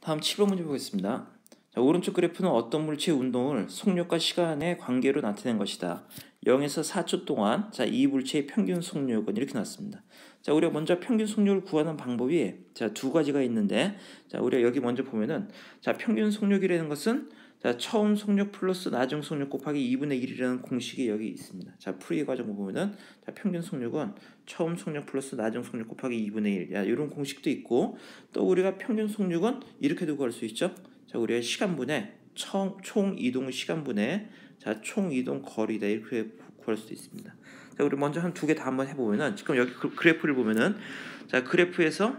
다음 7번 문제 보겠습니다. 자, 오른쪽 그래프는 어떤 물체의 운동을 속력과 시간의 관계로 나타낸 것이다. 0에서 4초 동안 자, 이 물체의 평균 속력은 이렇게 나왔습니다. 자, 우리가 먼저 평균 속력을 구하는 방법이 자, 두 가지가 있는데 자, 우리가 여기 먼저 보면은 자, 평균 속력이라는 것은 자, 처음 속력 플러스 나중 속력 곱하기 2분의 1이라는 공식이 여기 있습니다. 자, 풀이 과정 을 보면은 자, 평균 속력은 처음 속력 플러스 나중 속력 곱하기 2분의 1. 야, 이런 공식도 있고 또 우리가 평균 속력은 이렇게도 구할 수 있죠. 자, 우리가 시간분의 총, 총 이동 시간분의 자, 총 이동 거리다 이렇게 구할 수도 있습니다. 자, 우리 먼저 한 두 개 다 한번 해보면은 지금 여기 그 그래프를 보면은 자 그래프에서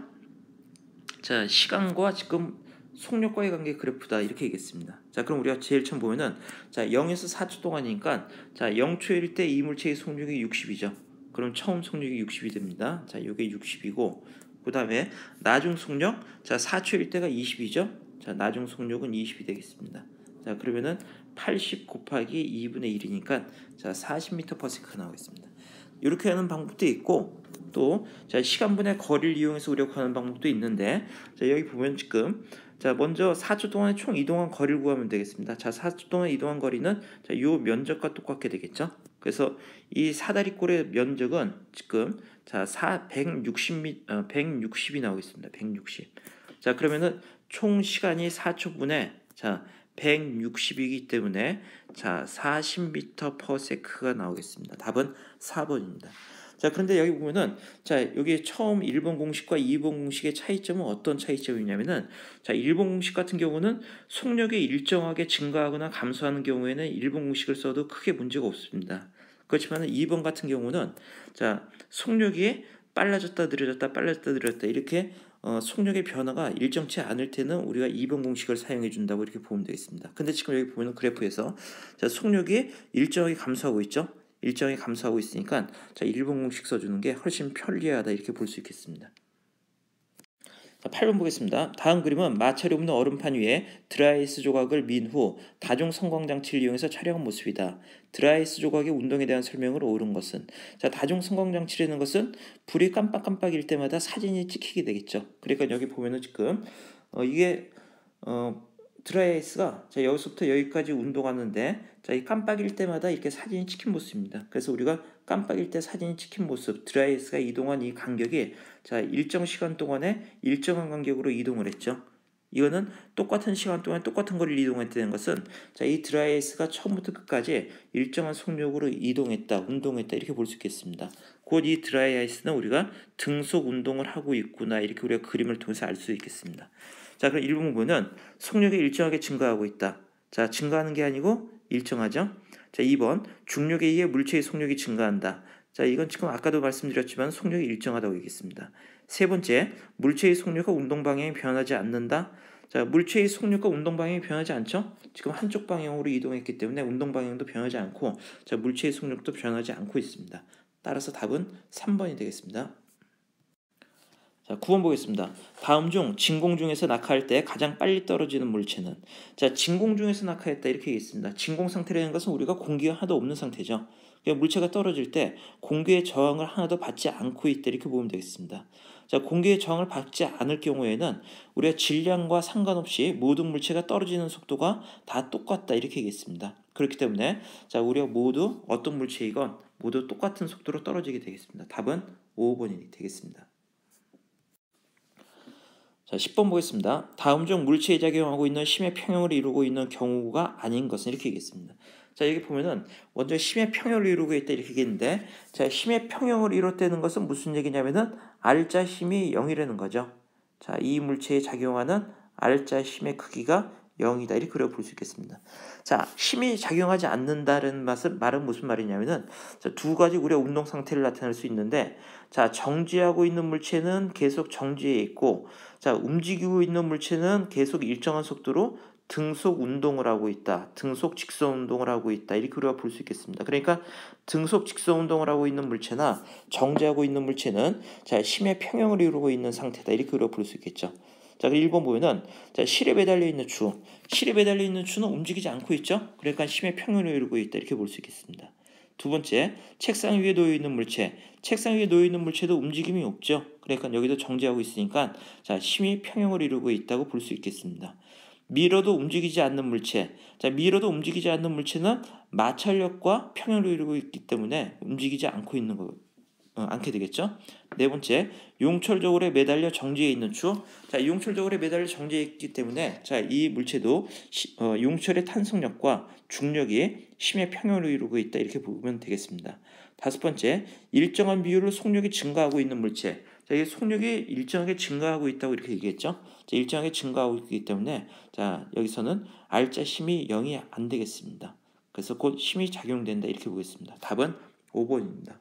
자 시간과 지금 속력과의 관계 그래프다 이렇게 얘기했습니다. 자 그럼 우리가 제일 처음 보면은 자 0에서 4초 동안이니까 자 0초일 때 이 물체의 속력이 60이죠. 그럼 처음 속력이 60이 됩니다. 자 이게 60이고 그 다음에 나중 속력 자 4초일 때가 20이죠. 자 나중 속력은 20이 되겠습니다. 자 그러면은 80 곱하기 2분의 1이니까 자 40m/s가 퍼 나오겠습니다. 이렇게 하는 방법도 있고 또 자, 시간분의 거리를 이용해서 우력하는 방법도 있는데 자, 여기 보면 지금 자, 먼저 4초 동안에 총 이동한 거리를 구하면 되겠습니다. 자, 4초 동안 이동한 거리는 자, 요 면적과 똑같게 되겠죠. 그래서 이 사다리꼴의 면적은 지금 자, 4 160 미, 어, 160이 나오겠습니다. 160. 자, 그러면은 총 시간이 4초분에 자, 160이기 때문에 자 40m 퍼세크가 나오겠습니다. 답은 4번입니다. 자 그런데 여기 보면은 자 여기 처음 1번 공식과 2번 공식의 차이점은 어떤 차이점이냐면은 자 1번 공식 같은 경우는 속력이 일정하게 증가하거나 감소하는 경우에는 1번 공식을 써도 크게 문제가 없습니다. 그렇지만 2번 같은 경우는 자 속력이 빨라졌다 느려졌다 빨라졌다 느려졌다 이렇게 어, 속력의 변화가 일정치 않을 때는 우리가 2번 공식을 사용해 준다고 이렇게 보면 되겠습니다. 근데 지금 여기 보면 그래프에서 자, 속력이 일정하게 감소하고 있죠. 일정하게 감소하고 있으니까 자, 1번 공식 써주는 게 훨씬 편리하다 이렇게 볼 수 있겠습니다. 자, 8번 보겠습니다. 다음 그림은 마찰이 없는 얼음판 위에 드라이스 조각을 민 후 다중 성광장치를 이용해서 촬영한 모습이다. 드라이스 조각의 운동에 대한 설명으로 옳은 것은 자 다중 성광장치라는 것은 불이 깜빡깜빡일 때마다 사진이 찍히게 되겠죠. 그러니까 여기 보면은 지금 어, 이게 어, 드라이아이스가 자 여기서부터 여기까지 운동하는데 자이 깜빡일 때마다 이렇게 사진이 찍힌 모습입니다. 그래서 우리가 깜빡일 때 사진이 찍힌 모습, 드라이스가 이동한 이 간격이 자 일정 시간 동안에 일정한 간격으로 이동을 했죠. 이거는 똑같은 시간 동안 똑같은 거리를 이동했다는 것은 자 이 드라이스가 처음부터 끝까지 일정한 속력으로 이동했다, 운동했다 이렇게 볼 수 있겠습니다. 곧 이 드라이아이스는 우리가 등속 운동을 하고 있구나 이렇게 우리가 그림을 통해서 알 수 있겠습니다. 자 그럼 1부분은 속력이 일정하게 증가하고 있다. 자 증가하는 게 아니고 일정하죠. 자, 2번 중력에 의해 물체의 속력이 증가한다. 자, 이건 지금 아까도 말씀드렸지만 속력이 일정하다고 얘기했습니다. 세 번째, 물체의 속력과 운동 방향이 변하지 않는다. 자, 물체의 속력과 운동 방향이 변하지 않죠? 지금 한쪽 방향으로 이동했기 때문에 운동 방향도 변하지 않고 자, 물체의 속력도 변하지 않고 있습니다. 따라서 답은 3번이 되겠습니다. 자, 9번 보겠습니다. 다음 중 진공 중에서 낙하할 때 가장 빨리 떨어지는 물체는 자, 진공 중에서 낙하했다 이렇게 얘기했습니다. 진공 상태라는 것은 우리가 공기가 하나도 없는 상태죠. 그러니까 물체가 떨어질 때 공기의 저항을 하나도 받지 않고 있다 이렇게 보면 되겠습니다. 자, 공기의 저항을 받지 않을 경우에는 우리가 질량과 상관없이 모든 물체가 떨어지는 속도가 다 똑같다 이렇게 얘기했습니다. 그렇기 때문에 자, 우리가 모두 어떤 물체이건 모두 똑같은 속도로 떨어지게 되겠습니다. 답은 5번이 되겠습니다. 자, 10번 보겠습니다. 다음 중 물체에 작용하고 있는 심의 평형을 이루고 있는 경우가 아닌 것은 이렇게 얘기했습니다. 자, 여기 보면은 먼저 심의 평형을 이루고 있다 이렇게 얘기했는데 자, 심의 평형을 이뤘다는 것은 무슨 얘기냐면은 R자 심이 0이라는 거죠. 자, 이 물체에 작용하는 R자 심의 크기가 0이다 이렇게 우리가 볼수 있겠습니다. 자, 힘이 작용하지 않는다는 말은, 말은 무슨 말이냐면은 자, 두 가지 우리가 운동 상태를 나타낼 수 있는데 자, 정지하고 있는 물체는 계속 정지해 있고 자, 움직이고 있는 물체는 계속 일정한 속도로 등속 운동을 하고 있다. 등속 직선 운동을 하고 있다. 이렇게 우리가 볼수 있겠습니다. 그러니까 등속 직선 운동을 하고 있는 물체나 정지하고 있는 물체는 자, 힘의 평형을 이루고 있는 상태다. 이렇게 우리가 볼수 있겠죠. 자, 그 1번 보면은 자, 실에 매달려 있는 추. 실에 매달려 있는 추는 움직이지 않고 있죠? 그러니까 심의 평형을 이루고 있다. 이렇게 볼 수 있겠습니다. 두 번째, 책상 위에 놓여 있는 물체. 책상 위에 놓여 있는 물체도 움직임이 없죠. 그러니까 여기도 정지하고 있으니까 자, 심의 평형을 이루고 있다고 볼 수 있겠습니다. 밀어도 움직이지 않는 물체. 자, 미러도 움직이지 않는 물체는 마찰력과 평형을 이루고 있기 때문에 움직이지 않고 있는 거, 어, 않게 되겠죠. 네 번째, 용철저울에 매달려 정지해 있는 추. 자, 용철저울에 매달려 정지해 있기 때문에 자, 이 물체도 시, 어, 용철의 탄성력과 중력이 심의 평형을 이루고 있다. 이렇게 보면 되겠습니다. 다섯 번째, 일정한 비율로 속력이 증가하고 있는 물체. 자, 이게 속력이 일정하게 증가하고 있다고 이렇게 얘기했죠. 자, 일정하게 증가하고 있기 때문에 자, 여기서는 R자 힘이 0이 안 되겠습니다. 그래서 곧 힘이 작용된다. 이렇게 보겠습니다. 답은 5번입니다.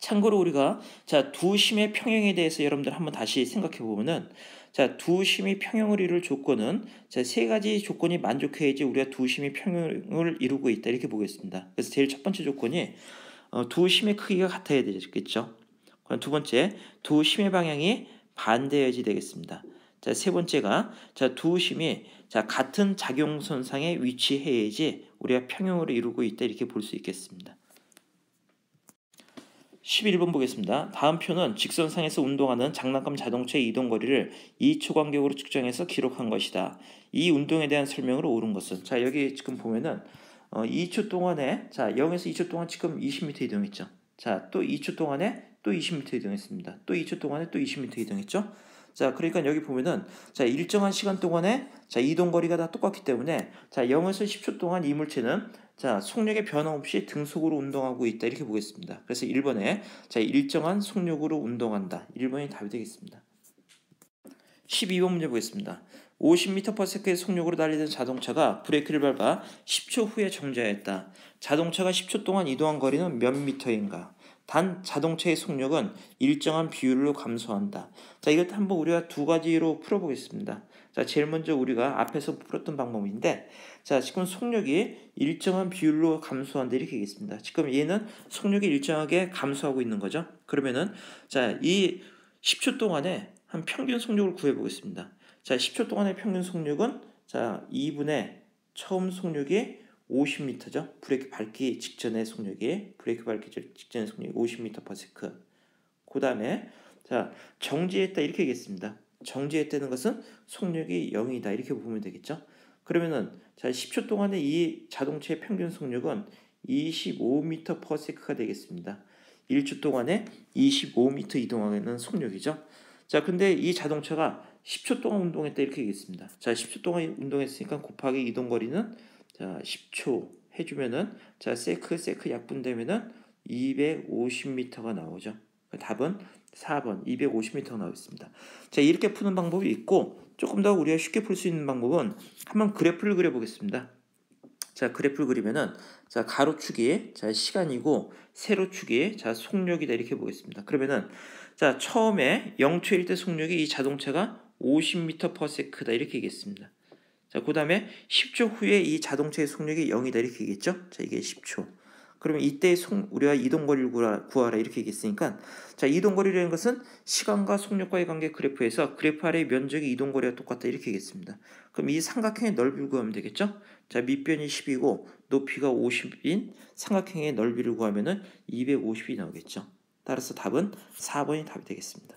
참고로 우리가 자, 두 심의 평형에 대해서 여러분들 한번 다시 생각해 보면은 자, 두 심이 평형을 이룰 조건은 자, 세 가지 조건이 만족해야지 우리가 두 심이 평형을 이루고 있다. 이렇게 보겠습니다. 그래서 제일 첫 번째 조건이 어, 두 심의 크기가 같아야 되겠죠. 그럼 두 번째, 두 심의 방향이 반대여야지 되겠습니다. 자, 세 번째가 자, 두 심이 자, 같은 작용선상에 위치해야지 우리가 평형을 이루고 있다. 이렇게 볼 수 있겠습니다. 11번 보겠습니다. 다음 표는 직선상에서 운동하는 장난감 자동차의 이동 거리를 2초 간격으로 측정해서 기록한 것이다. 이 운동에 대한 설명으로 옳은 것은 자 여기 지금 보면은 어, 2초 동안에 자 0에서 2초 동안 지금 20m 이동했죠. 자 또 2초 동안에 또 20m 이동했습니다. 또 2초 동안에 또 20m 이동했죠. 자, 그러니까 여기 보면은 자, 일정한 시간 동안에 자, 이동 거리가 다 똑같기 때문에 자, 0에서 10초 동안 이 물체는 자, 속력의 변화 없이 등속으로 운동하고 있다. 이렇게 보겠습니다. 그래서 1번에 자, 일정한 속력으로 운동한다. 1번이 답이 되겠습니다. 12번 문제 보겠습니다. 50m/s의 속력으로 달리던 자동차가 브레이크를 밟아 10초 후에 정지하였다. 자동차가 10초 동안 이동한 거리는 몇 미터인가? 단 자동차의 속력은 일정한 비율로 감소한다. 자, 이것도 한번 우리가 두 가지로 풀어보겠습니다. 자, 제일 먼저 우리가 앞에서 풀었던 방법인데, 자, 지금 속력이 일정한 비율로 감소한다. 이렇게 얘기했습니다. 지금 얘는 속력이 일정하게 감소하고 있는 거죠. 그러면은, 자, 이 10초 동안에 한 평균 속력을 구해보겠습니다. 자, 10초 동안의 평균 속력은, 자, 2분의 처음 속력이 50m죠. 브레이크 밟기 직전의 속력이 브레이크 밟기 직전의 속력이 50m s 그 다음에 자 정지했다 이렇게 얘기했습니다. 정지했다는 것은 속력이 0이다 이렇게 보면 되겠죠. 그러면은 자 10초 동안에 이 자동차의 평균 속력은 25m s가 되겠습니다. 1초 동안에 25m 이동하는 속력이죠. 자 근데 이 자동차가 10초 동안 운동했다 이렇게 얘기했습니다. 자 10초 동안 운동했으니까 곱하기 이동거리는 자 10초 해주면은 자 세크 세크 약분 되면은 250m가 나오죠. 그 답은 4번 250m가 나오겠습니다. 자 이렇게 푸는 방법이 있고 조금 더 우리가 쉽게 풀 수 있는 방법은 한번 그래프를 그려보겠습니다. 자 그래프를 그리면은 자 가로축이 자 시간이고 세로축이 자 속력이다 이렇게 보겠습니다. 그러면은 자 처음에 0초일 때 속력이 이 자동차가 50m/s다 이렇게 얘기했습니다. 자, 그 다음에 10초 후에 이 자동차의 속력이 0이다 이렇게 얘기했죠? 자, 이게 10초. 그러면 이때 속, 우리가 이동거리를 구하라, 구하라 이렇게 얘기했으니까 자, 이동거리라는 것은 시간과 속력과의 관계 그래프에서 그래프 아래의 면적이 이동거리와 똑같다 이렇게 얘기했습니다. 그럼 이 삼각형의 넓이를 구하면 되겠죠? 자, 밑변이 10이고 높이가 50인 삼각형의 넓이를 구하면 은 250이 나오겠죠. 따라서 답은 4번이 답이 되겠습니다.